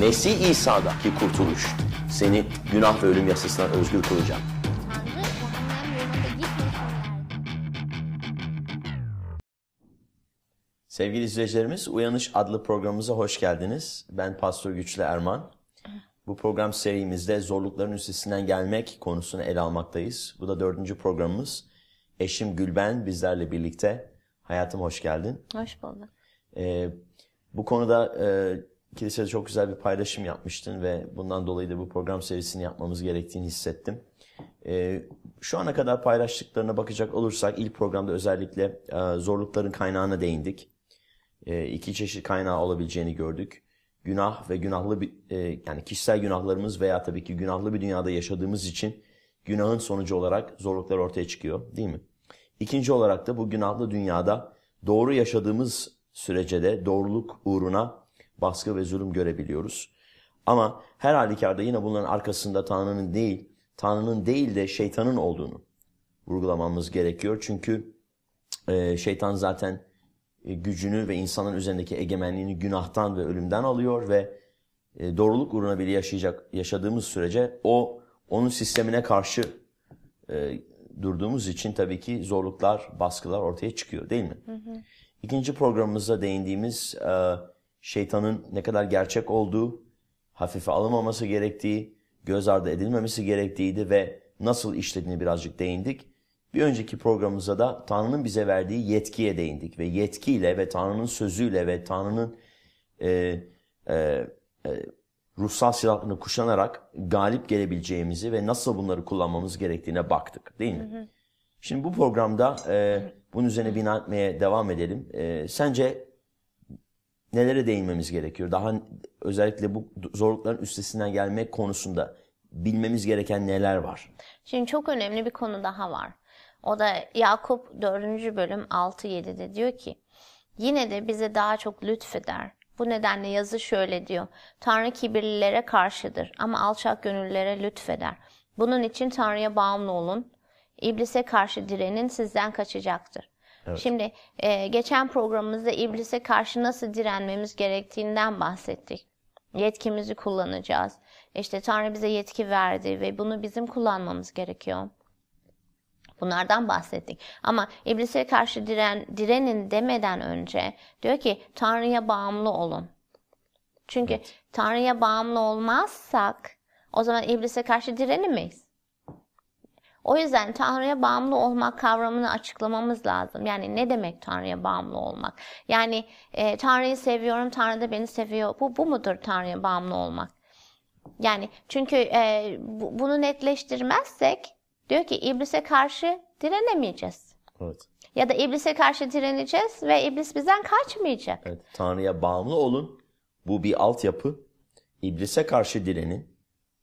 Mesih İsa'da ki kurtuluş seni günah ve ölüm yasasından özgür kılacak. Sevgili izleyicilerimiz, Uyanış adlı programımıza hoş geldiniz. Ben Pastor Güçlü Erman. Bu program serimizde zorlukların üstesinden gelmek konusunu ele almaktayız. Bu da dördüncü programımız. Eşim Gülben bizlerle birlikte. Hayatım hoş geldin. Hoş bulduk. Ee, bu konuda e, kilisede çok güzel bir paylaşım yapmıştın ve bundan dolayı da bu program serisini yapmamız gerektiğini hissettim. E, şu ana kadar paylaştıklarına bakacak olursak ilk programda özellikle e, zorlukların kaynağına değindik. E, iki çeşit kaynağı olabileceğini gördük. Günah ve günahlı bir, e, yani kişisel günahlarımız veya tabii ki günahlı bir dünyada yaşadığımız için günahın sonucu olarak zorluklar ortaya çıkıyor değil mi? İkinci olarak da bu günahlı dünyada doğru yaşadığımız sürece de doğruluk uğruna baskı ve zulüm görebiliyoruz. Ama her halükarda yine bunların arkasında Tanrı'nın değil, Tanrı'nın değil de şeytanın olduğunu vurgulamamız gerekiyor. Çünkü e, şeytan zaten e, gücünü ve insanın üzerindeki egemenliğini günahtan ve ölümden alıyor ve e, doğruluk uğruna bile yaşayacak yaşadığımız sürece o onun sistemine karşı e, durduğumuz için tabii ki zorluklar, baskılar ortaya çıkıyor değil mi? Hı hı. İkinci programımızda değindiğimiz e, şeytanın ne kadar gerçek olduğu, hafife alınmaması gerektiği, göz ardı edilmemesi gerektiğiydi ve nasıl işlediğini birazcık değindik. Bir önceki programımızda da Tanrı'nın bize verdiği yetkiye değindik ve yetkiyle ve Tanrı'nın sözüyle ve Tanrı'nın e, e, e, ruhsal silahını kuşanarak galip gelebileceğimizi ve nasıl bunları kullanmamız gerektiğine baktık değil mi? Hı hı. Şimdi bu programda e, bunun üzerine bina etmeye devam edelim. E, sence nelere değinmemiz gerekiyor? Daha özellikle bu zorlukların üstesinden gelmek konusunda bilmemiz gereken neler var? Şimdi çok önemli bir konu daha var. O da Yakup 4. bölüm 6-7'de diyor ki Yine de bize daha çok lütfeder. Bu nedenle yazı şöyle diyor. Tanrı kibirlilere karşıdır ama alçak gönüllere lütfeder. Bunun için Tanrı'ya bağımlı olun. İblise karşı direnin sizden kaçacaktır. Evet. Şimdi e, geçen programımızda iblise karşı nasıl direnmemiz gerektiğinden bahsettik. Yetkimizi kullanacağız. İşte Tanrı bize yetki verdi ve bunu bizim kullanmamız gerekiyor. Bunlardan bahsettik. Ama iblise karşı diren, direnin demeden önce diyor ki Tanrı'ya bağımlı olun. Çünkü evet. Tanrı'ya bağımlı olmazsak o zaman iblise karşı direnemeyiz. O yüzden Tanrı'ya bağımlı olmak kavramını açıklamamız lazım. Yani ne demek Tanrı'ya bağımlı olmak? Yani e, Tanrı'yı seviyorum, Tanrı da beni seviyor. Bu, bu mudur Tanrı'ya bağımlı olmak? Yani çünkü e, bu, bunu netleştirmezsek diyor ki iblise karşı direnemeyeceğiz. Evet. Ya da iblise karşı direneceğiz ve iblis bizden kaçmayacak. Evet, Tanrı'ya bağımlı olun. Bu bir altyapı. İblise karşı direnin.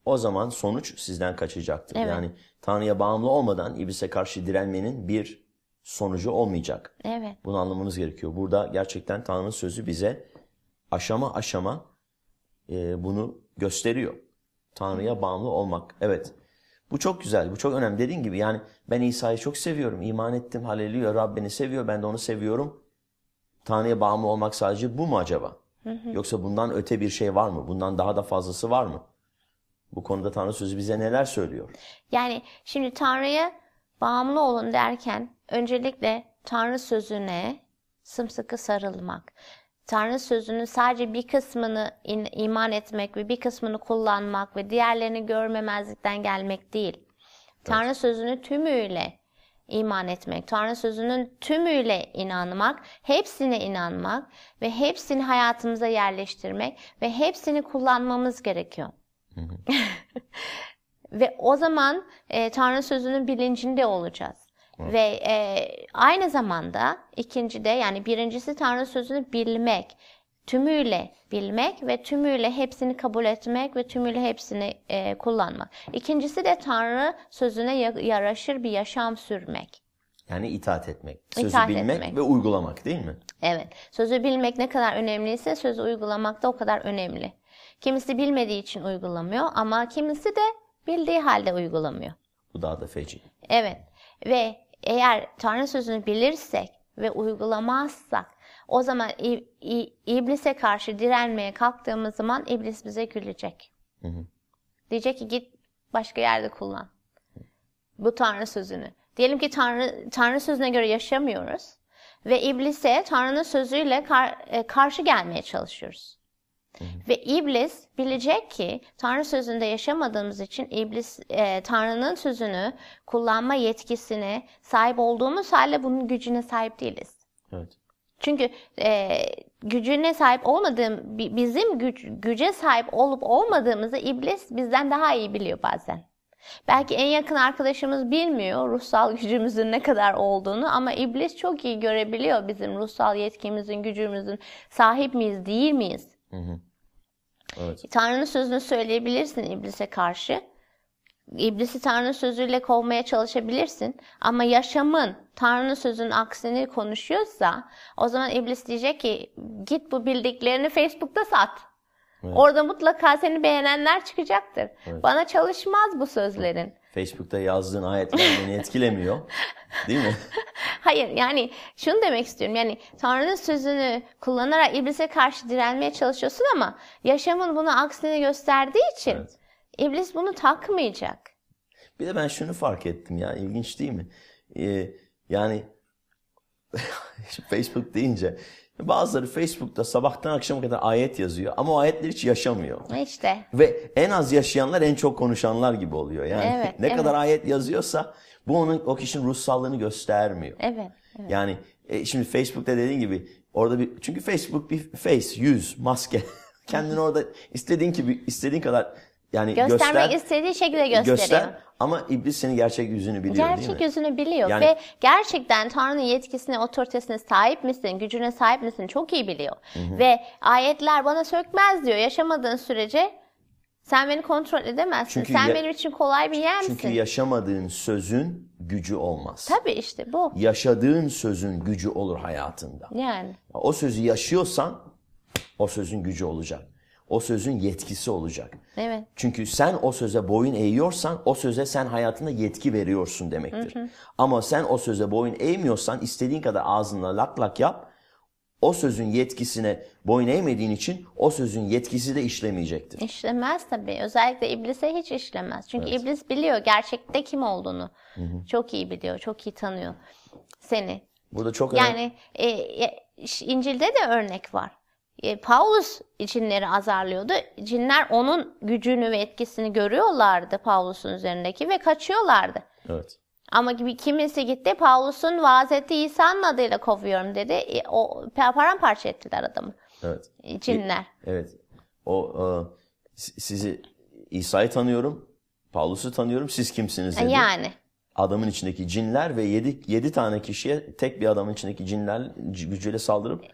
O zaman sonuç sizden kaçacaktır. Evet. Yani Tanrı'ya bağımlı olmadan iblise karşı direnmenin bir sonucu olmayacak. Evet. Bunu anlamamız gerekiyor. Burada gerçekten Tanrı'nın sözü bize aşama aşama e, bunu gösteriyor. Tanrı'ya bağımlı olmak. Evet. Bu çok güzel. Bu çok önemli. Dediğin gibi yani ben İsa'yı çok seviyorum. İman ettim. Haleluya. Rab seviyor. Ben de onu seviyorum. Tanrı'ya bağımlı olmak sadece bu mu acaba? Hı hı. Yoksa bundan öte bir şey var mı? Bundan daha da fazlası var mı? Bu konuda Tanrı sözü bize neler söylüyor? Yani şimdi Tanrı'ya bağımlı olun derken öncelikle Tanrı sözüne sımsıkı sarılmak. Tanrı sözünün sadece bir kısmını in, iman etmek ve bir kısmını kullanmak ve diğerlerini görmemezlikten gelmek değil. Evet. Tanrı sözünü tümüyle iman etmek, Tanrı sözünün tümüyle inanmak, hepsine inanmak ve hepsini hayatımıza yerleştirmek ve hepsini kullanmamız gerekiyor. Ve o zaman e, Tanrı sözünün bilincinde olacağız. Ve e, aynı zamanda ikinci de yani birincisi Tanrı sözünü bilmek, tümüyle bilmek ve tümüyle hepsini kabul etmek ve tümüyle hepsini e, kullanmak. İkincisi de Tanrı sözüne yaraşır bir yaşam sürmek. Yani itaat etmek, sözü itaat bilmek etmek. ve uygulamak değil mi? Evet, sözü bilmek ne kadar önemliyse sözü uygulamak da o kadar önemli. Kimisi bilmediği için uygulamıyor ama kimisi de bildiği halde uygulamıyor. Bu daha da feci. Evet ve eğer Tanrı sözünü bilirsek ve uygulamazsak o zaman iblise karşı direnmeye kalktığımız zaman iblis bize gülecek. Hı hı. Diyecek ki git başka yerde kullan. Bu Tanrı sözünü. Diyelim ki Tanrı, Tanrı sözüne göre yaşamıyoruz ve iblise Tanrı'nın sözüyle kar, e, karşı gelmeye çalışıyoruz. Ve iblis bilecek ki Tanrı sözünde yaşamadığımız için iblis e, Tanrı'nın sözünü kullanma yetkisine sahip olduğumuz halde bunun gücüne sahip değiliz. Evet. Çünkü e, gücüne sahip olmadığım bizim güc, güce sahip olup olmadığımızı iblis bizden daha iyi biliyor bazen. Belki en yakın arkadaşımız bilmiyor ruhsal gücümüzün ne kadar olduğunu ama iblis çok iyi görebiliyor bizim ruhsal yetkimizin, gücümüzün sahip miyiz, değil miyiz? Evet. Tanrı'nın sözünü söyleyebilirsin iblise karşı. İblisi Tanrı'nın sözüyle kovmaya çalışabilirsin. Ama yaşamın Tanrı'nın sözünün aksini konuşuyorsa o zaman iblis diyecek ki git bu bildiklerini Facebook'ta sat. Evet. Orada mutlaka seni beğenenler çıkacaktır. Evet. Bana çalışmaz bu sözlerin. Facebook'ta yazdığın ayetler beni etkilemiyor. Değil mi? Hayır yani şunu demek istiyorum. Yani Tanrı'nın sözünü kullanarak iblise karşı direnmeye çalışıyorsun ama yaşamın buna aksini gösterdiği için evet. iblis bunu takmayacak. Bir de ben şunu fark ettim ya ilginç değil mi? Ee, yani Facebook deyince bazıları Facebook'ta sabahtan akşama kadar ayet yazıyor ama o ayetler hiç yaşamıyor. İşte. Ve en az yaşayanlar en çok konuşanlar gibi oluyor. Yani evet, ne evet. kadar ayet yazıyorsa bu onun o kişinin ruhsallığını göstermiyor. Evet. evet. Yani e, şimdi Facebook'ta dediğin gibi orada bir çünkü Facebook bir face, yüz, maske. Kendini orada istediğin gibi istediğin kadar yani göstermek göster, istediği şekilde gösteriyor. Göster ama iblis senin gerçek yüzünü biliyor gerçek değil mi? Gerçek yüzünü biliyor yani, ve gerçekten Tanrı'nın yetkisine, otoritesine sahip misin, gücüne sahip misin çok iyi biliyor. Hı. Ve ayetler bana sökmez diyor yaşamadığın sürece sen beni kontrol edemezsin. Çünkü Sen ya- benim için kolay bir yer misin? Çünkü yaşamadığın sözün gücü olmaz. Tabii işte bu. Yaşadığın sözün gücü olur hayatında. Yani. O sözü yaşıyorsan o sözün gücü olacak. O sözün yetkisi olacak. Evet. Çünkü sen o söze boyun eğiyorsan o söze sen hayatında yetki veriyorsun demektir. Ama sen o söze boyun eğmiyorsan istediğin kadar ağzınla lak lak yap o sözün yetkisine boyun eğmediğin için o sözün yetkisi de işlemeyecektir. İşlemez tabii. Özellikle iblise hiç işlemez. Çünkü evet. iblis biliyor gerçekte kim olduğunu. Hı hı. Çok iyi biliyor, çok iyi tanıyor seni. Burada çok Yani önemli. e, İncil'de de örnek var. E, Paulus cinleri azarlıyordu. Cinler onun gücünü ve etkisini görüyorlardı Paulus'un üzerindeki ve kaçıyorlardı. Evet. Ama gibi kimisi gitti Paulus'un vaaz ettiği İsa'nın adıyla kovuyorum dedi. E, o paramparça ettiler adamı. Evet. E, cinler. E, evet. O e, sizi İsa'yı tanıyorum. Paulus'u tanıyorum. Siz kimsiniz dedi. Yani. Adamın içindeki cinler ve yedi, yedi tane kişiye tek bir adamın içindeki cinler gücüyle saldırıp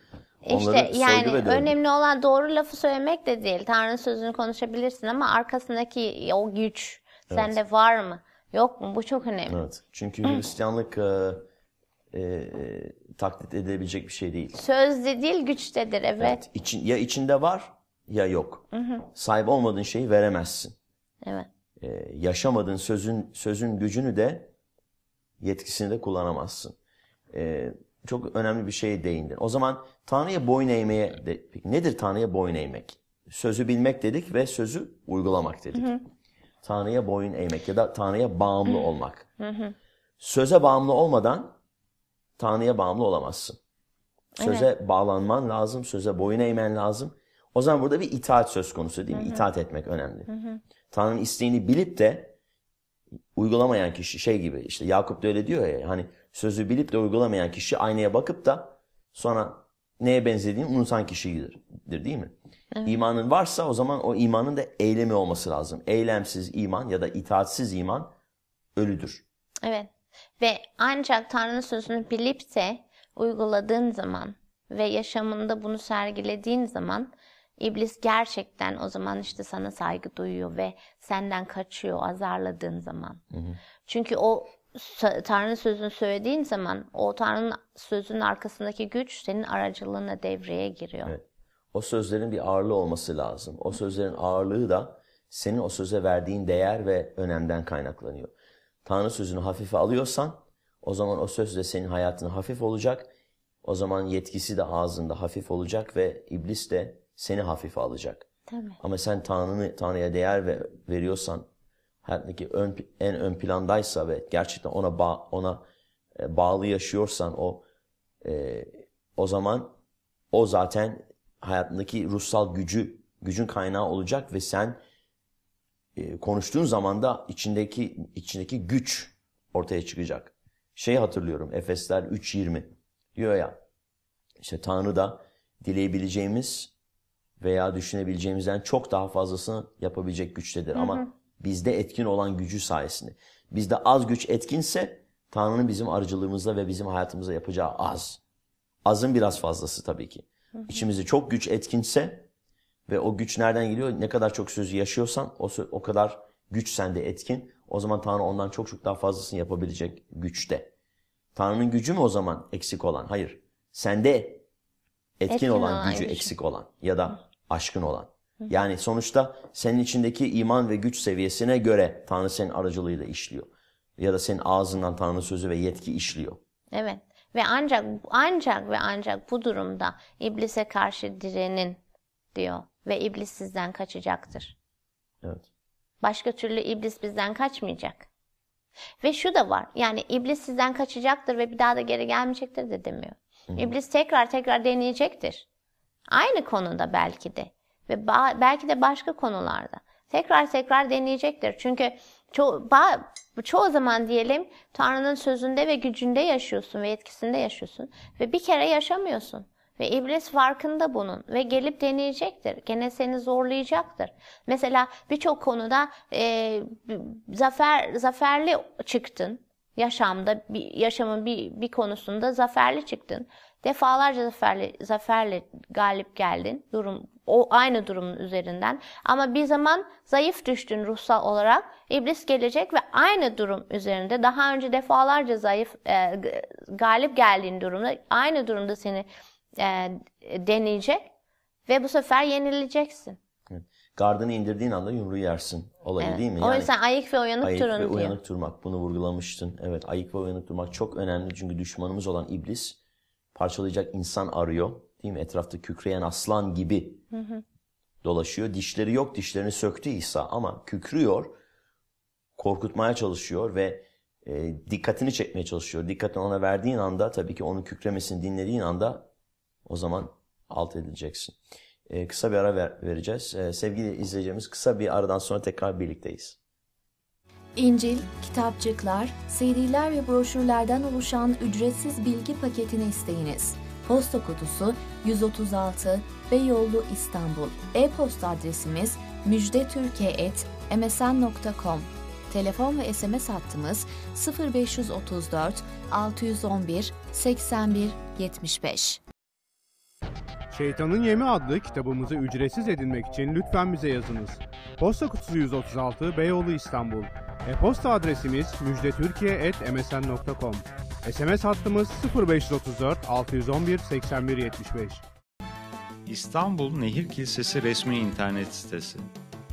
e, Onları işte yani önemli olan doğru lafı söylemek de değil. Tanrının sözünü konuşabilirsin ama arkasındaki o güç evet. sende var mı? Yok mu? Bu çok önemli. Evet. Çünkü Hristiyanlık e, e, e, taklit edilebilecek bir şey değil. Sözde değil güçtedir evet. evet. İçin, ya içinde var ya yok. Hı hı. Sahip olmadığın şeyi veremezsin. Evet. E, yaşamadığın sözün sözün gücünü de yetkisini de kullanamazsın. E, çok önemli bir şeye değindin. O zaman Tanrı'ya boyun eğmeye de, nedir Tanrı'ya boyun eğmek? Sözü bilmek dedik ve sözü uygulamak dedik. Hı hı. Tanrı'ya boyun eğmek ya da Tanrı'ya bağımlı hmm. olmak. Söze bağımlı olmadan Tanrı'ya bağımlı olamazsın. Söze evet. bağlanman lazım, söze boyun eğmen lazım. O zaman burada bir itaat söz konusu değil mi? Hı İtaat etmek önemli. Hı Tanrı'nın isteğini bilip de uygulamayan kişi şey gibi işte Yakup da öyle diyor ya hani sözü bilip de uygulamayan kişi aynaya bakıp da sonra neye benzediğini unutan kişidir değil mi? Evet. İmanın varsa o zaman o imanın da eylemi olması lazım. Eylemsiz iman ya da itaatsiz iman ölüdür. Evet ve ancak Tanrı'nın sözünü bilip de uyguladığın zaman ve yaşamında bunu sergilediğin zaman iblis gerçekten o zaman işte sana saygı duyuyor ve senden kaçıyor azarladığın zaman. Hı hı. Çünkü o Tanrı sözünü söylediğin zaman o Tanrı'nın sözünün arkasındaki güç senin aracılığına devreye giriyor. Evet. O sözlerin bir ağırlığı olması lazım. O sözlerin ağırlığı da senin o söze verdiğin değer ve önemden kaynaklanıyor. Tanrı sözünü hafife alıyorsan o zaman o söz de senin hayatın hafif olacak. O zaman yetkisi de ağzında hafif olacak ve iblis de seni hafife alacak. Tabii. Ama sen Tanrı'nı Tanrı'ya değer veriyorsan, her ne ki ön, en ön plandaysa ve gerçekten ona ba, ona e, bağlı yaşıyorsan o e, o zaman o zaten hayatındaki ruhsal gücü gücün kaynağı olacak ve sen e, konuştuğun zaman da içindeki içindeki güç ortaya çıkacak. Şeyi hatırlıyorum Efesler 3.20 diyor ya işte Tanrı da dileyebileceğimiz veya düşünebileceğimizden çok daha fazlasını yapabilecek güçtedir. Hı hı. Ama Bizde etkin olan gücü sayesinde. Bizde az güç etkinse Tanrı'nın bizim arıcılığımızda ve bizim hayatımızda yapacağı az. Azın biraz fazlası tabii ki. Hı İçimizde çok güç etkinse ve o güç nereden geliyor? Ne kadar çok sözü yaşıyorsan o, o kadar güç sende etkin. O zaman Tanrı ondan çok çok daha fazlasını yapabilecek güçte. Tanrı'nın gücü mü o zaman eksik olan? Hayır. Sende etkin, etkin olan, olan gücü eksik olan ya da aşkın olan. Yani sonuçta senin içindeki iman ve güç seviyesine göre Tanrı senin aracılığıyla işliyor. Ya da senin ağzından Tanrı sözü ve yetki işliyor. Evet. Ve ancak ancak ve ancak bu durumda iblise karşı direnin diyor ve iblis sizden kaçacaktır. Evet. Başka türlü iblis bizden kaçmayacak. Ve şu da var. Yani iblis sizden kaçacaktır ve bir daha da geri gelmeyecektir de demiyor. Hı-hı. İblis tekrar tekrar deneyecektir. Aynı konuda belki de ve belki de başka konularda tekrar tekrar deneyecektir. Çünkü ço çoğu zaman diyelim Tanrı'nın sözünde ve gücünde yaşıyorsun ve etkisinde yaşıyorsun ve bir kere yaşamıyorsun. Ve iblis farkında bunun ve gelip deneyecektir. Gene seni zorlayacaktır. Mesela birçok konuda e, zafer zaferli çıktın. Yaşamda bir, yaşamın bir, bir konusunda zaferli çıktın. Defalarca zaferli, zaferle galip geldin durum o aynı durumun üzerinden ama bir zaman zayıf düştün ruhsal olarak iblis gelecek ve aynı durum üzerinde daha önce defalarca zayıf e, galip geldiğin durumda aynı durumda seni e, deneyecek ve bu sefer yenileceksin. Evet. Gardını indirdiğin anda yumruğu yersin olayı evet. değil mi? Yani, o yüzden ayık ve uyanık ayık durun Ayık ve diyor. uyanık durmak bunu vurgulamıştın. Evet ayık ve uyanık durmak çok önemli çünkü düşmanımız olan iblis parçalayacak insan arıyor Değil mi? Etrafta kükreyen aslan gibi hı hı. dolaşıyor. Dişleri yok, dişlerini söktü İsa ama kükrüyor, korkutmaya çalışıyor ve e, dikkatini çekmeye çalışıyor. Dikkatini ona verdiğin anda tabii ki onun kükremesini dinlediğin anda o zaman alt edileceksin. E, kısa bir ara ver, vereceğiz. E, sevgili izleyicimiz kısa bir aradan sonra tekrar birlikteyiz. İncil, kitapçıklar, CD'ler ve broşürlerden oluşan ücretsiz bilgi paketini isteyiniz Posta kutusu 136 Beyoğlu İstanbul. E-posta adresimiz müjdetürkiye@msn.com. Telefon ve SMS hattımız 0534 611 81 75. Şeytanın Yemi adlı kitabımızı ücretsiz edinmek için lütfen bize yazınız. Posta kutusu 136 Beyoğlu İstanbul. E-posta adresimiz müjdetürkiye.msn.com SMS hattımız 0534 611 8175. İstanbul Nehir Kilisesi resmi internet sitesi.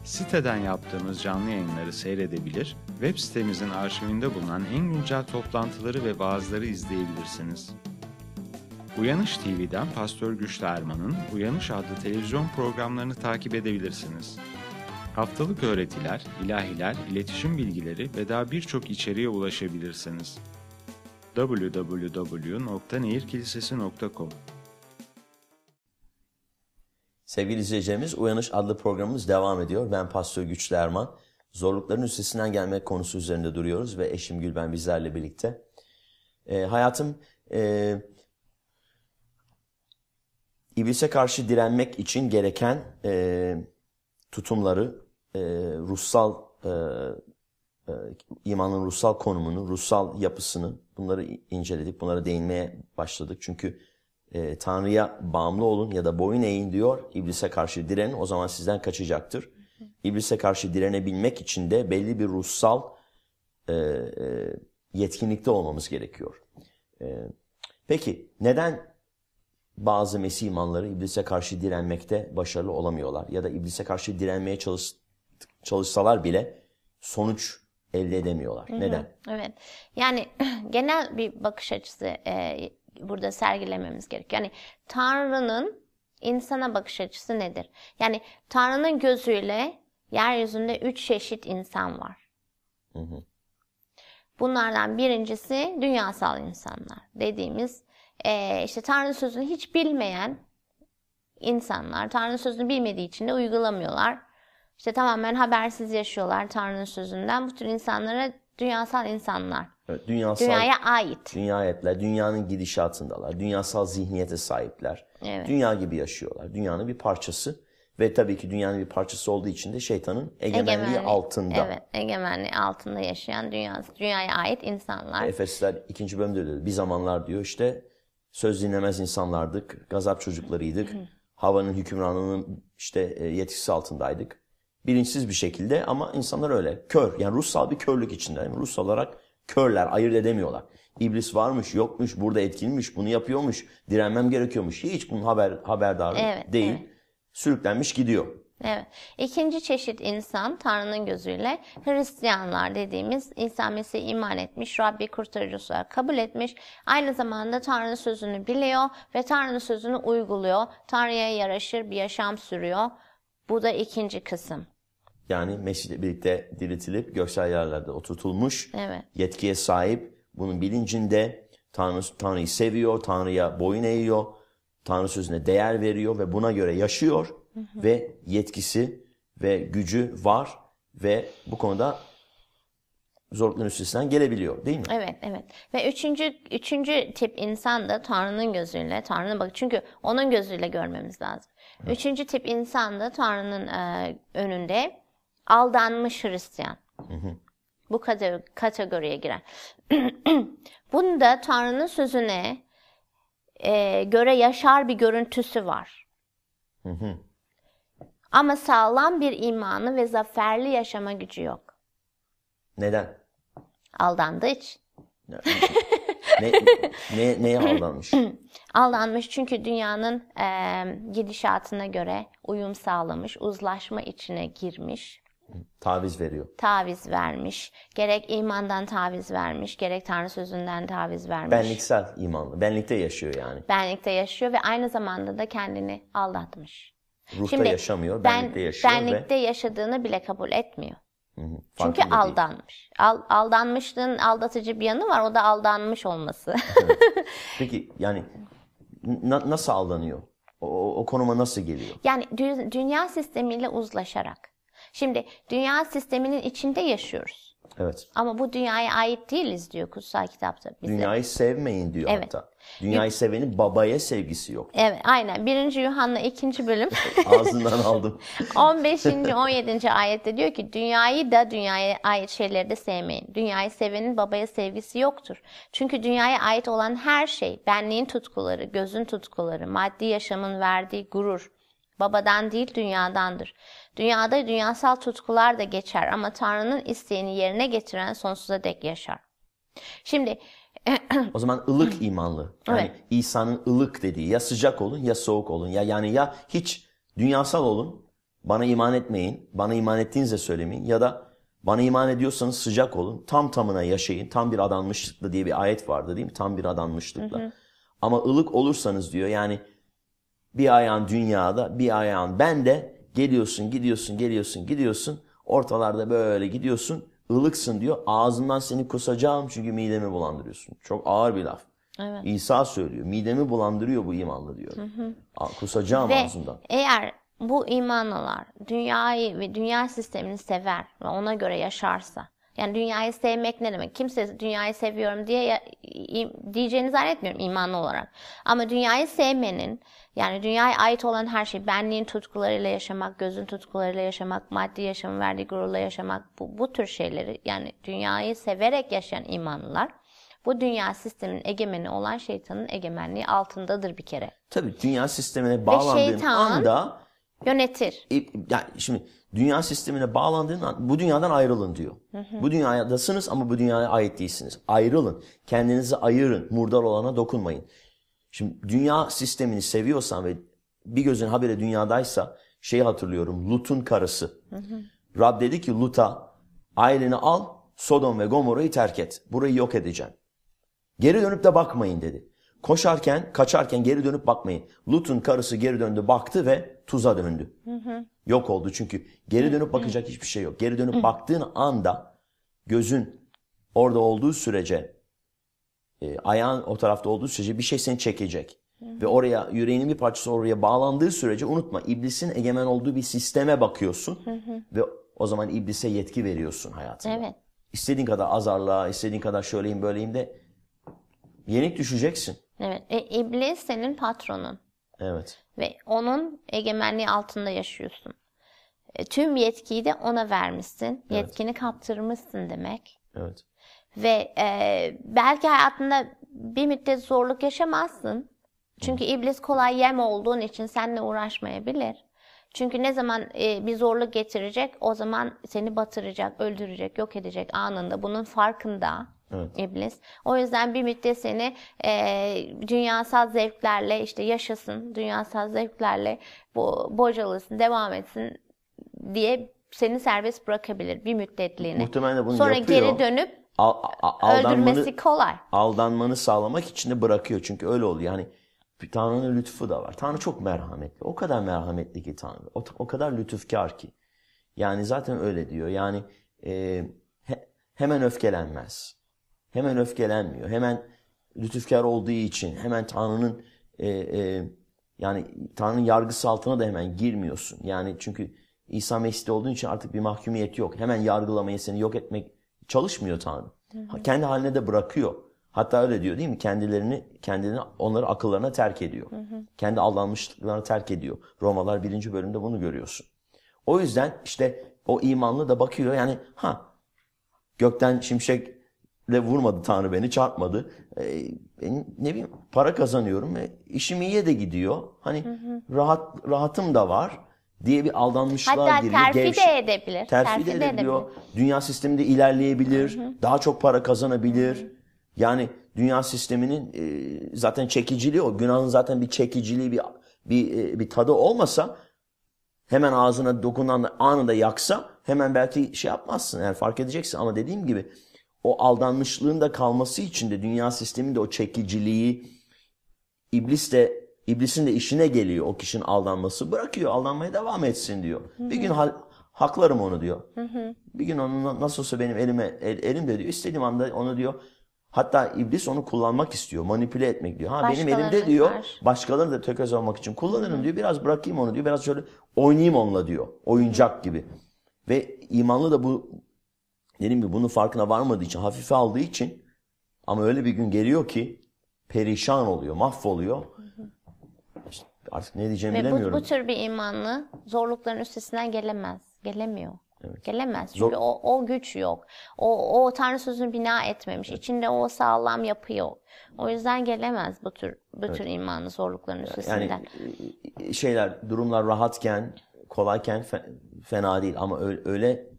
Siteden yaptığımız canlı yayınları seyredebilir, web sitemizin arşivinde bulunan en güncel toplantıları ve vaazları izleyebilirsiniz. Uyanış TV'den Pastör Güçlü Erman'ın Uyanış adlı televizyon programlarını takip edebilirsiniz. Haftalık öğretiler, ilahiler, iletişim bilgileri ve daha birçok içeriğe ulaşabilirsiniz www.nehirkilisesi.com Sevgili izleyeceğimiz Uyanış adlı programımız devam ediyor. Ben Pastör Güçlü Erman. Zorlukların üstesinden gelmek konusu üzerinde duruyoruz ve eşim Gülben bizlerle birlikte. E, hayatım e, iblise karşı direnmek için gereken e, tutumları, e, ruhsal e, e, imanın ruhsal konumunu, ruhsal yapısını bunları inceledik, bunlara değinmeye başladık. Çünkü e, Tanrı'ya bağımlı olun ya da boyun eğin diyor, iblise karşı direnin o zaman sizden kaçacaktır. İblise karşı direnebilmek için de belli bir ruhsal e, e, yetkinlikte olmamız gerekiyor. E, peki neden bazı Mesih imanları iblise karşı direnmekte başarılı olamıyorlar? Ya da iblise karşı direnmeye çalış, çalışsalar bile sonuç elde edemiyorlar. Hı-hı. Neden? Evet. Yani genel bir bakış açısı e, burada sergilememiz gerekiyor. Yani Tanrı'nın insana bakış açısı nedir? Yani Tanrı'nın gözüyle yeryüzünde üç çeşit insan var. Hı hı. Bunlardan birincisi dünyasal insanlar dediğimiz e, işte Tanrı sözünü hiç bilmeyen insanlar. Tanrı sözünü bilmediği için de uygulamıyorlar işte tamamen habersiz yaşıyorlar Tanrı'nın sözünden. Bu tür insanlara dünyasal insanlar. Evet, dünyasal, dünyaya ait. dünyaya aitler, dünyanın gidişatındalar, dünyasal zihniyete sahipler. Evet. Dünya gibi yaşıyorlar, dünyanın bir parçası. Ve tabii ki dünyanın bir parçası olduğu için de şeytanın egemenliği Egemenlik, altında. Evet, egemenliği altında yaşayan dünya, dünyaya ait insanlar. Efesler ikinci bölümde diyor, bir zamanlar diyor işte söz dinlemez insanlardık, gazap çocuklarıydık, havanın hükümranının işte e, yetkisi altındaydık. Bilinçsiz bir şekilde ama insanlar öyle. Kör. Yani ruhsal bir körlük içinde. Yani ruhsal olarak körler. Ayırt edemiyorlar. İblis varmış, yokmuş, burada etkinmiş, bunu yapıyormuş, direnmem gerekiyormuş. Hiç bunun haber haberdar evet, değil. Evet. Sürüklenmiş gidiyor. Evet. İkinci çeşit insan Tanrı'nın gözüyle Hristiyanlar dediğimiz İsa Mesih'e iman etmiş, Rabbi kurtarıcısı olarak kabul etmiş. Aynı zamanda Tanrı'nın sözünü biliyor ve Tanrı'nın sözünü uyguluyor. Tanrı'ya yaraşır bir yaşam sürüyor. Bu da ikinci kısım. Yani Mesih'le birlikte diriltilip göksel yerlerde oturtulmuş, evet. yetkiye sahip, bunun bilincinde Tanrı, Tanrı'yı seviyor, Tanrı'ya boyun eğiyor, Tanrı sözüne değer veriyor ve buna göre yaşıyor hı hı. ve yetkisi ve gücü var ve bu konuda zorlukların üstesinden gelebiliyor değil mi? Evet evet ve üçüncü, üçüncü tip insan da Tanrı'nın gözüyle Tanrı'nın bak çünkü onun gözüyle görmemiz lazım. Üçüncü tip insan da Tanrı'nın e, önünde aldanmış Hristiyan. Bu kategoriye girer. Bunda Tanrı'nın sözüne e, göre yaşar bir görüntüsü var. Ama sağlam bir imanı ve zaferli yaşama gücü yok. Neden? Aldandığı için. ne, ne, neye aldanmış? aldanmış çünkü dünyanın e, gidişatına göre uyum sağlamış, uzlaşma içine girmiş Taviz veriyor. Taviz vermiş. Gerek imandan taviz vermiş, gerek Tanrı sözünden taviz vermiş. Benliksel imanlı. Benlikte yaşıyor yani. Benlikte yaşıyor ve aynı zamanda da kendini aldatmış. Ruhta Şimdi, yaşamıyor, benlikte ben, yaşıyor benlikte ve... yaşadığını bile kabul etmiyor. Hı-hı, Çünkü aldanmış. Al, aldanmışlığın aldatıcı bir yanı var. O da aldanmış olması. Peki yani na, nasıl aldanıyor? O, o konuma nasıl geliyor? Yani dü dünya sistemiyle uzlaşarak. Şimdi dünya sisteminin içinde yaşıyoruz. Evet. Ama bu dünyaya ait değiliz diyor kutsal kitapta bize. Dünyayı sevmeyin diyor evet. hatta. Dünyayı sevenin babaya sevgisi yok. Evet aynen. 1. Yuhanna 2. bölüm. Ağzından aldım. 15. 17. ayette diyor ki dünyayı da dünyaya ait şeyleri de sevmeyin. Dünyayı sevenin babaya sevgisi yoktur. Çünkü dünyaya ait olan her şey benliğin tutkuları, gözün tutkuları, maddi yaşamın verdiği gurur, Babadan değil dünyadandır. Dünyada dünyasal tutkular da geçer ama Tanrı'nın isteğini yerine getiren sonsuza dek yaşar. Şimdi o zaman ılık imanlı. Yani evet. İsa'nın ılık dediği ya sıcak olun ya soğuk olun. Ya yani ya hiç dünyasal olun. Bana iman etmeyin. Bana iman ettiğinizde söylemeyin ya da bana iman ediyorsanız sıcak olun. Tam tamına yaşayın. Tam bir adanmışlıkla diye bir ayet vardı değil mi? Tam bir adanmışlıkla. Hı hı. Ama ılık olursanız diyor yani bir ayağın dünyada, bir ayağın bende. Geliyorsun, gidiyorsun, geliyorsun, gidiyorsun. Ortalarda böyle gidiyorsun. Ilıksın diyor. Ağzından seni kusacağım çünkü midemi bulandırıyorsun. Çok ağır bir laf. Evet. İsa söylüyor. Midemi bulandırıyor bu imanlı diyor. Hı hı. Kusacağım ve ağzından. Eğer bu imanlılar dünyayı ve dünya sistemini sever ve ona göre yaşarsa yani dünyayı sevmek ne demek? Kimse dünyayı seviyorum diye diyeceğini zannetmiyorum imanlı olarak. Ama dünyayı sevmenin, yani dünyaya ait olan her şey, benliğin tutkularıyla yaşamak, gözün tutkularıyla yaşamak, maddi yaşamın verdiği gururla yaşamak, bu, bu tür şeyleri yani dünyayı severek yaşayan imanlılar, bu dünya sisteminin egemeni olan şeytanın egemenliği altındadır bir kere. Tabii dünya sistemine bağlandığın Ve anda yönetir. E, yani şimdi dünya sistemine bağlandığın bu dünyadan ayrılın diyor. Hı hı. Bu dünyadasınız ama bu dünyaya ait değilsiniz. Ayrılın. Kendinizi ayırın. Murdar olana dokunmayın. Şimdi dünya sistemini seviyorsan ve bir gözün habire dünyadaysa şeyi hatırlıyorum. Lut'un karısı. Hı hı. Rab dedi ki Lut'a aileni al Sodom ve Gomorra'yı terk et. Burayı yok edeceğim. Geri dönüp de bakmayın dedi. Koşarken, kaçarken geri dönüp bakmayın. Lut'un karısı geri döndü baktı ve tuza döndü. Hı hı. Yok oldu çünkü geri dönüp bakacak hiçbir şey yok. Geri dönüp baktığın anda gözün orada olduğu sürece e, ayağın o tarafta olduğu sürece bir şey seni çekecek. Ve oraya yüreğinin bir parçası oraya bağlandığı sürece unutma iblisin egemen olduğu bir sisteme bakıyorsun ve o zaman iblise yetki veriyorsun hayatında. Evet. İstediğin kadar azarla, istediğin kadar şöyleyim böyleyim de yenik düşeceksin. Evet. E, iblis senin patronun. Evet. Ve onun egemenliği altında yaşıyorsun. E, tüm yetkiyi de ona vermişsin. Evet. Yetkini kaptırmışsın demek. Evet. Ve e, belki hayatında bir müddet zorluk yaşamazsın. Çünkü iblis kolay yem olduğun için seninle uğraşmayabilir. Çünkü ne zaman e, bir zorluk getirecek o zaman seni batıracak, öldürecek, yok edecek anında. Bunun farkında. Evet. İblis. O yüzden bir müddet seni e, dünyasal zevklerle işte yaşasın, dünyasal zevklerle bu bocalasın, devam etsin diye seni serbest bırakabilir bir müddetliğine. Muhtemelen bunu Sonra yapıyor. geri dönüp Al, a, öldürmesi kolay. Aldanmanı sağlamak için de bırakıyor. Çünkü öyle oluyor. Yani Tanrı'nın lütfu da var. Tanrı çok merhametli. O kadar merhametli ki Tanrı. O, o kadar lütufkar ki. Yani zaten öyle diyor. Yani e, he, hemen öfkelenmez. Hemen öfkelenmiyor. Hemen lütufkar olduğu için hemen Tanrı'nın e, e, yani Tanrı'nın yargısı altına da hemen girmiyorsun. Yani çünkü İsa Mesih'te olduğun için artık bir mahkumiyet yok. Hemen yargılamaya seni yok etmek çalışmıyor Tanrı. Hı-hı. Kendi haline de bırakıyor. Hatta öyle diyor değil mi? Kendilerini, kendini onları akıllarına terk ediyor. Hı hı. Kendi aldanmışlıklarına terk ediyor. Romalar birinci bölümde bunu görüyorsun. O yüzden işte o imanlı da bakıyor yani ha gökten şimşek de vurmadı Tanrı beni, çarpmadı. E, ben ne bileyim para kazanıyorum ve işim iyiye de gidiyor. Hani hı hı. rahat rahatım da var diye bir aldanmışlar Hatta giriyor. Hatta terfi de edebilir. Terfi, terfi de, de edebiliyor. Edebilir. Dünya sisteminde ilerleyebilir. Hı hı. Daha çok para kazanabilir. Hı hı. Yani dünya sisteminin e, zaten çekiciliği o. Günahın zaten bir çekiciliği, bir bir e, bir tadı olmasa hemen ağzına dokunan anında yaksa hemen belki şey yapmazsın. Yani fark edeceksin ama dediğim gibi o aldanmışlığın da kalması için de dünya sisteminde o çekiciliği iblis de iblisin de işine geliyor o kişinin aldanması. Bırakıyor aldanmaya devam etsin diyor. Hı-hı. Bir gün ha- haklarım onu diyor. Hı-hı. Bir gün onu nasıl olsa benim elime el, elimde diyor. istediğim anda onu diyor. Hatta iblis onu kullanmak istiyor. Manipüle etmek diyor. Ha benim elimde diyor. Var. Başkalarını da tökez olmak için kullanırım Hı-hı. diyor. Biraz bırakayım onu diyor. Biraz şöyle oynayayım onunla diyor. Oyuncak gibi. Ve imanlı da bu Dediğim gibi bunun farkına varmadığı için, hafife aldığı için ama öyle bir gün geliyor ki perişan oluyor, mahvoluyor. Hı İşte artık ne diyeceğimi Ve bilemiyorum. Ve bu, bu tür bir imanlı zorlukların üstesinden gelemez, gelemiyor. Evet. Gelemez çünkü Zor... o, o güç yok. O, o Tanrı sözünü bina etmemiş. Evet. İçinde o sağlam yapı yok. O yüzden gelemez bu tür bu evet. imanlı zorlukların üstesinden. Yani e, e, şeyler durumlar rahatken kolayken fena değil ama öyle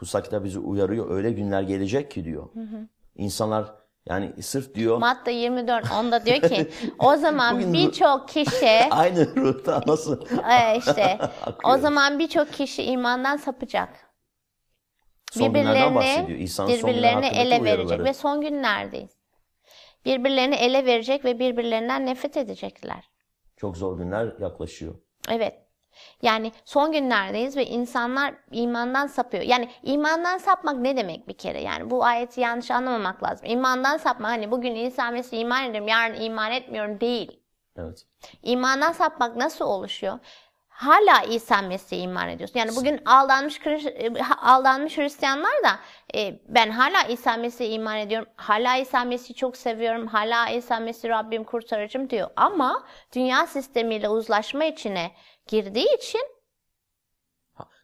Kutsal kitap bizi uyarıyor. Öyle günler gelecek ki diyor. Hı hı. İnsanlar yani sırf diyor. Matta 24 onda diyor ki o zaman birçok kişi aynı ruhta nasıl? Ee, işte o zaman birçok kişi imandan sapacak. Son birbirlerini birbirlerini ele verecek ve son günlerdeyiz. Birbirlerini ele verecek ve birbirlerinden nefret edecekler. Çok zor günler yaklaşıyor. Evet. Yani son günlerdeyiz ve insanlar imandan sapıyor. Yani imandan sapmak ne demek bir kere? Yani bu ayeti yanlış anlamamak lazım. İmandan sapma hani bugün İsa Mesih'e iman ediyorum, yarın iman etmiyorum değil. Evet. İmandan sapmak nasıl oluşuyor? hala İsa Mesih'e iman ediyorsun. Yani bugün aldanmış e, aldanmış Hristiyanlar da e, ben hala İsa Mesih'e iman ediyorum. Hala İsa Mesih'i çok seviyorum. Hala İsa Mesih Rabbim kurtarıcım diyor. Ama dünya sistemiyle uzlaşma içine girdiği için.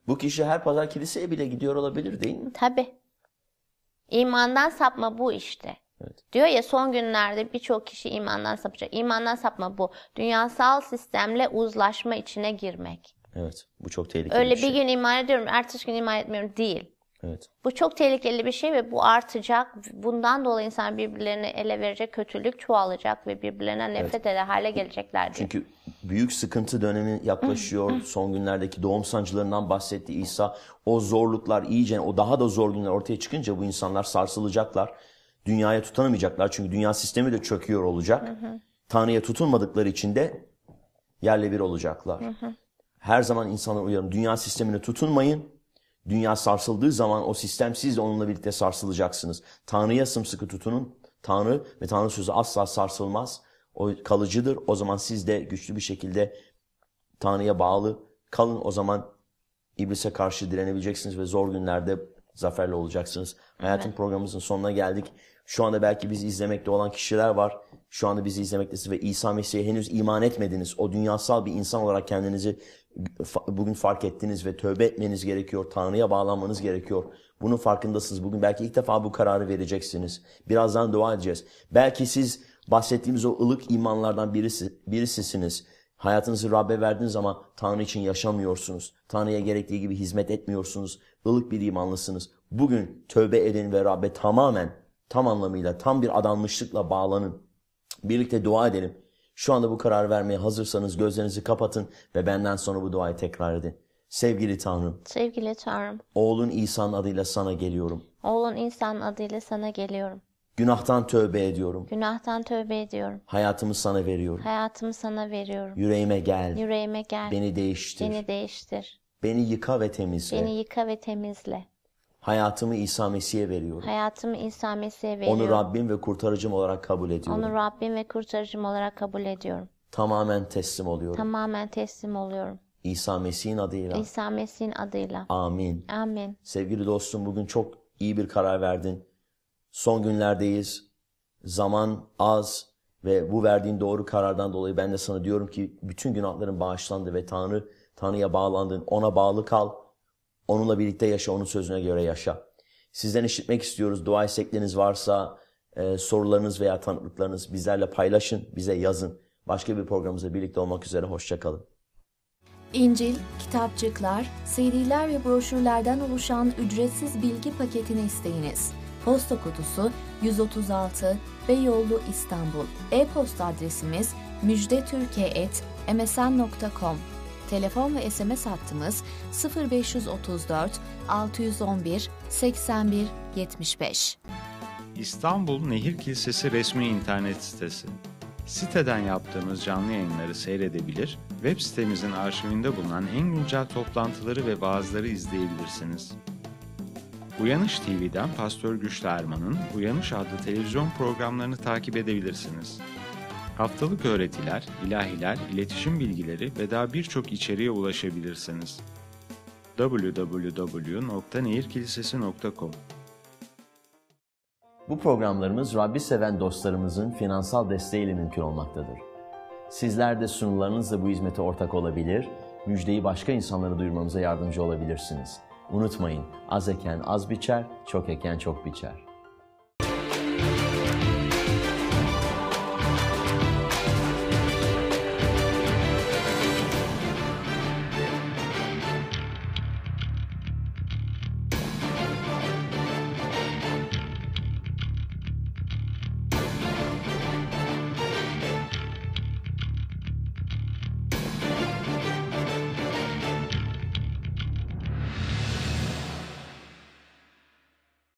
bu kişi her pazar kiliseye bile gidiyor olabilir değil mi? Tabi. İmandan sapma bu işte. Evet. Diyor ya son günlerde birçok kişi imandan sapacak. İmandan sapma bu. Dünyasal sistemle uzlaşma içine girmek. Evet bu çok tehlikeli Öyle bir, bir şey. gün iman ediyorum ertesi gün iman etmiyorum değil. Evet. Bu çok tehlikeli bir şey ve bu artacak. Bundan dolayı insan birbirlerini ele verecek, kötülük çoğalacak ve birbirlerine nefret evet. eder hale gelecekler diye. Çünkü büyük sıkıntı dönemi yaklaşıyor. Son günlerdeki doğum sancılarından bahsetti İsa. O zorluklar iyice, o daha da zor günler ortaya çıkınca bu insanlar sarsılacaklar. Dünyaya tutanamayacaklar çünkü dünya sistemi de çöküyor olacak. Tanrı'ya tutunmadıkları için de yerle bir olacaklar. Her zaman insanı uyarın, dünya sistemine tutunmayın Dünya sarsıldığı zaman o sistem siz de onunla birlikte sarsılacaksınız. Tanrı'ya sımsıkı tutunun. Tanrı ve Tanrı sözü asla sarsılmaz. O kalıcıdır. O zaman siz de güçlü bir şekilde Tanrı'ya bağlı kalın. O zaman iblise karşı direnebileceksiniz ve zor günlerde zaferli olacaksınız. Hayatın evet. programımızın sonuna geldik. Şu anda belki bizi izlemekte olan kişiler var. Şu anda bizi izlemektesiniz ve İsa Mesih'e henüz iman etmediniz. O dünyasal bir insan olarak kendinizi bugün fark ettiniz ve tövbe etmeniz gerekiyor. Tanrı'ya bağlanmanız gerekiyor. Bunun farkındasınız. Bugün belki ilk defa bu kararı vereceksiniz. Birazdan dua edeceğiz. Belki siz bahsettiğimiz o ılık imanlardan birisi, birisisiniz. Hayatınızı Rab'be verdiniz ama Tanrı için yaşamıyorsunuz. Tanrı'ya gerektiği gibi hizmet etmiyorsunuz. Ilık bir imanlısınız. Bugün tövbe edin ve Rab'be tamamen, tam anlamıyla, tam bir adanmışlıkla bağlanın. Birlikte dua edelim. Şu anda bu karar vermeye hazırsanız gözlerinizi kapatın ve benden sonra bu duayı tekrar edin. Sevgili Tanrım. Sevgili Tanrım. Oğlun İsa'nın adıyla sana geliyorum. Oğlun İsa'nın adıyla sana geliyorum. Günahtan tövbe ediyorum. Günahtan tövbe ediyorum. Hayatımı sana veriyorum. Hayatımı sana veriyorum. Yüreğime gel. Yüreğime gel. Beni değiştir. Beni değiştir. Beni yıka ve temizle. Beni yıka ve temizle. Hayatımı İsa Mesih'e veriyorum. Hayatımı İsa Mesih'e veriyorum. Onu Rabbim ve kurtarıcım olarak kabul ediyorum. Onu Rabbim ve kurtarıcım olarak kabul ediyorum. Tamamen teslim oluyorum. Tamamen teslim oluyorum. İsa Mesih'in adıyla. İsa Mesih'in adıyla. Amin. Amin. Sevgili dostum bugün çok iyi bir karar verdin. Son günlerdeyiz. Zaman az ve bu verdiğin doğru karardan dolayı ben de sana diyorum ki bütün günahların bağışlandı ve Tanrı Tanrı'ya bağlandın. Ona bağlı kal Onunla birlikte yaşa, onun sözüne göre yaşa. Sizden işitmek istiyoruz. Dua istekleriniz varsa e, sorularınız veya tanıklıklarınız bizlerle paylaşın, bize yazın. Başka bir programımızda birlikte olmak üzere. Hoşçakalın. İncil, kitapçıklar, CD'ler ve broşürlerden oluşan ücretsiz bilgi paketini isteyiniz. Posta kutusu 136 Beyoğlu İstanbul. E-posta adresimiz müjdetürkiye.msn.com Telefon ve SMS hattımız 0534 611 81 75. İstanbul Nehir Kilisesi resmi internet sitesi. Siteden yaptığımız canlı yayınları seyredebilir, web sitemizin arşivinde bulunan en güncel toplantıları ve vaazları izleyebilirsiniz. Uyanış TV'den Pastör Güçlü Erman'ın Uyanış adlı televizyon programlarını takip edebilirsiniz. Haftalık öğretiler, ilahiler, iletişim bilgileri ve daha birçok içeriğe ulaşabilirsiniz. www.nehirkilisesi.com Bu programlarımız Rabbi seven dostlarımızın finansal desteğiyle mümkün olmaktadır. Sizler de sunularınızla bu hizmete ortak olabilir, müjdeyi başka insanlara duyurmamıza yardımcı olabilirsiniz. Unutmayın, az eken az biçer, çok eken çok biçer.